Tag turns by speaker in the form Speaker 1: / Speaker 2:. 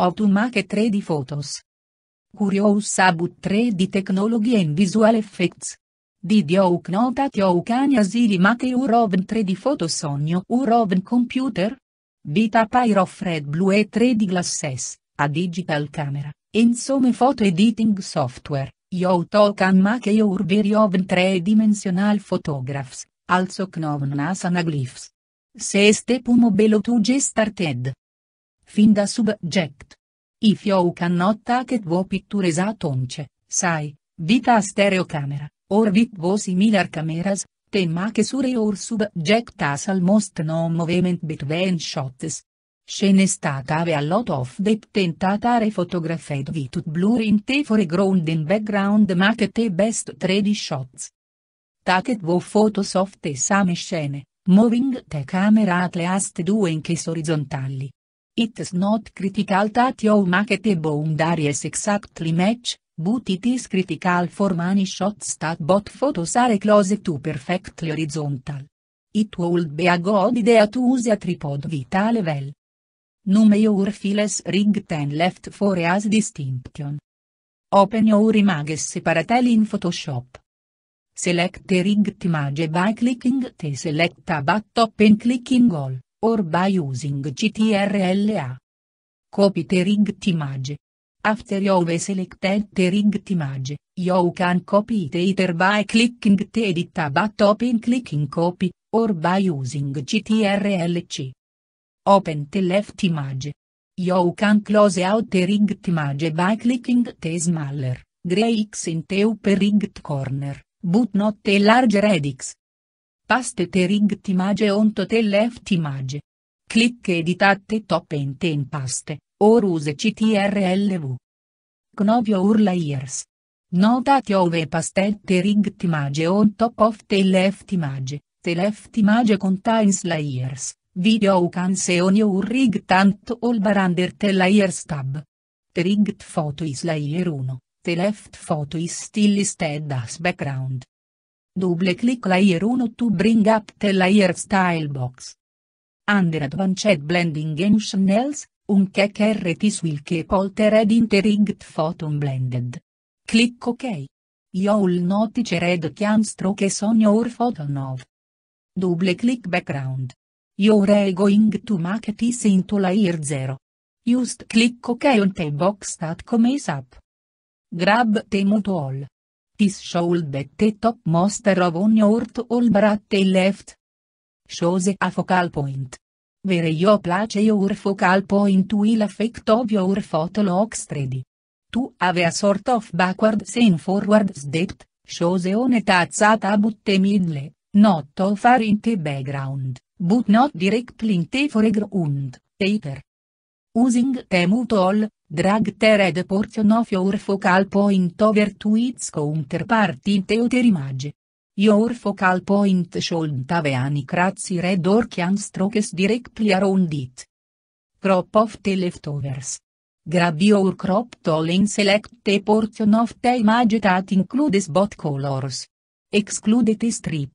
Speaker 1: How to make 3D photos. Curious about 3D technology and visual effects. Did you know that you can easily make your own 3D photos on your own computer? With a pair of red blue 3D glasses, a digital camera, and some photo editing software, you too can make your very own three-dimensional photographs, also known as anaglyphs. Se este pumo belo tu gestarted fin da subject. If you cannot take wo pictures at once, sai, vita a stereo camera, or with wo similar cameras, then make sure your subject has almost no movement between shots. Scene stata ave a lot of depth and tatare photographed with blur in te foreground and background make te best 3D shots. Take wo photos of the same scene, moving te camera at least due in case orizzontali. It's not critical that your market boundary is exactly match, but it is critical for many shots that both photos are close to perfectly horizontal. It would be a good idea to use a tripod with a level. Nume your files rigged and left for as distinction. Open your images separately in Photoshop. Select the rigged image by clicking the select button and clicking all. Or by using GTRLA. Copy the rigged image. After you have selected the rigged image, you can copy it either by clicking the edit tab at open clicking copy, or by using GTRLC. Open the left image. You can close out the rigged image by clicking the smaller, gray X in the upper rigged corner, but not the larger edX. Pasted rig timage on total left image. Clic editate top ente in paste, or use ctrlv. Cnovio urla years. Notate ove pastette rig timage on top of the left image, the left image contains layers, video canzone your rig tant all bar under the layers tab. The rigged photo is layer 1, teleft left photo is still listed as background. Double click layer 1 to bring up the layer style box. Under advanced blending functionals, un cake RT will keep altered interrigged photon blended. Click OK. You'll notice red can strokes on your photon of. Double click background. You're going to make this into layer 0. Just click OK on the box that comes up. Grab the mute all. This should be the of on your all but left. Shose a focal point. Vere io place your focal point will affect of your photo looks 3D. To a sort of backwards and forwards depth, shose on tazzata butte midle, not too far in the background, but not directly in the foreground, taper. Using the move Drag tered portion of your focal point over to its counterpart in the other image. Your focal point should have any crazy red or can strokes directly around it. Crop of the leftovers. Grab your crop tool and select the portion of the image that includes both colors. Exclude the strip.